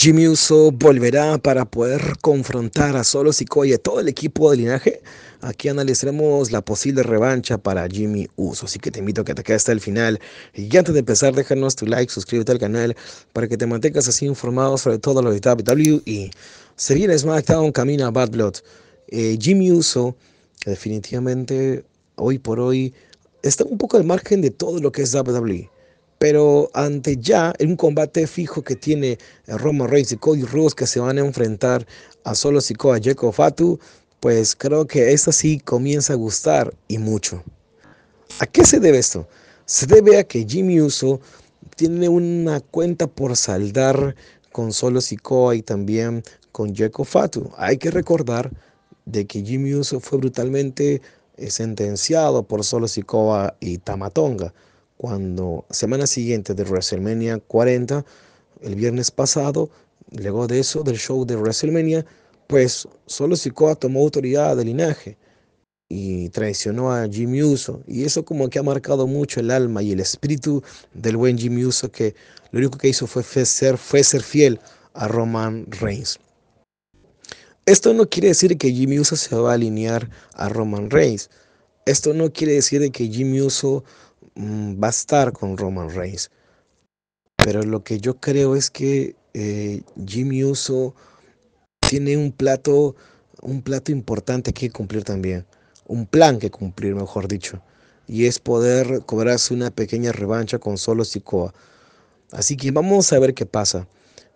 Jimmy Uso volverá para poder confrontar a Solo Sikoa y a todo el equipo de linaje. Aquí analizaremos la posible revancha para Jimmy Uso. Así que te invito a que te quedes hasta el final. Y antes de empezar, déjanos tu like, suscríbete al canal para que te mantengas así informado sobre todo lo de WWE. Y seguir SmackDown camina a Bad Blood. Eh, Jimmy Uso, definitivamente hoy por hoy, está un poco al margen de todo lo que es WWE. Pero ante ya un combate fijo que tiene eh, Roman Reigns y Cody Rhodes que se van a enfrentar a Solo Sikoa, y Jacob Fatu, pues creo que esta sí comienza a gustar y mucho. ¿A qué se debe esto? Se debe a que Jimmy Uso tiene una cuenta por saldar con Solo Sikoa y también con Jacob Fatu. Hay que recordar de que Jimmy Uso fue brutalmente eh, sentenciado por Solo Sikoa y Tamatonga cuando semana siguiente de WrestleMania 40, el viernes pasado, luego de eso, del show de WrestleMania, pues solo Sikoa tomó autoridad del linaje y traicionó a Jimmy Uso. Y eso como que ha marcado mucho el alma y el espíritu del buen Jimmy Uso que lo único que hizo fue, ser, fue ser fiel a Roman Reigns. Esto no quiere decir que Jimmy Uso se va a alinear a Roman Reigns. Esto no quiere decir que Jimmy Uso Mm, va a estar con Roman Reigns. Pero lo que yo creo es que eh, Jimmy Uso tiene un plato, un plato importante que cumplir también, un plan que cumplir, mejor dicho, y es poder cobrarse una pequeña revancha con Solo Sikoa. Así que vamos a ver qué pasa.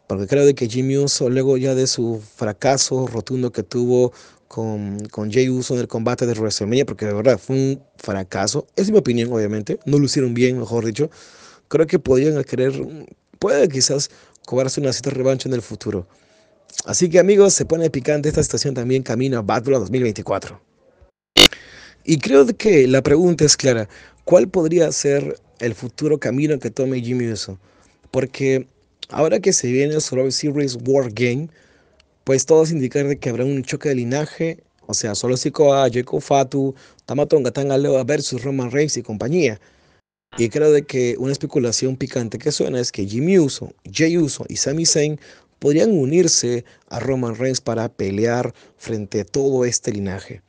Porque creo de que Jimmy Uso, luego ya de su fracaso rotundo que tuvo con, con Jay Uso en el combate de WrestleMania, porque de verdad fue un fracaso, es mi opinión obviamente, no lo hicieron bien, mejor dicho, creo que podrían querer, puede quizás cobrarse una cita revancha en el futuro. Así que amigos, se pone picante esta situación también camino a Battle 2024. Y creo que la pregunta es clara, ¿cuál podría ser el futuro camino que tome Jimmy Uso? Porque Ahora que se viene el Solo Series War Game, pues todo indican que habrá un choque de linaje, o sea, solo Sikoa, Jacob Fatu, Tamatonga Tangaloa versus Roman Reigns y compañía. Y creo de que una especulación picante que suena es que Jimmy Uso, Jay Uso y Sami Zayn podrían unirse a Roman Reigns para pelear frente a todo este linaje.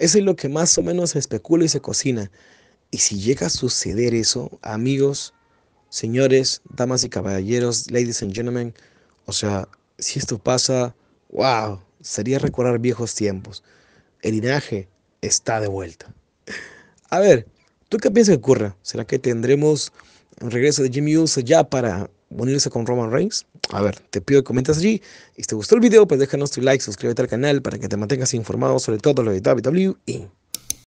Eso es lo que más o menos se especula y se cocina. Y si llega a suceder eso, amigos, señores, damas y caballeros, ladies and gentlemen. O sea, si esto pasa, wow, sería recordar viejos tiempos. El linaje está de vuelta. A ver, ¿tú qué piensas que ocurra? ¿Será que tendremos un regreso de Jimmy Uso ya para unirse con Roman Reigns? A ver, te pido que comentes allí. Y si te gustó el video, pues déjanos tu like, suscríbete al canal para que te mantengas informado sobre todo lo de WWE.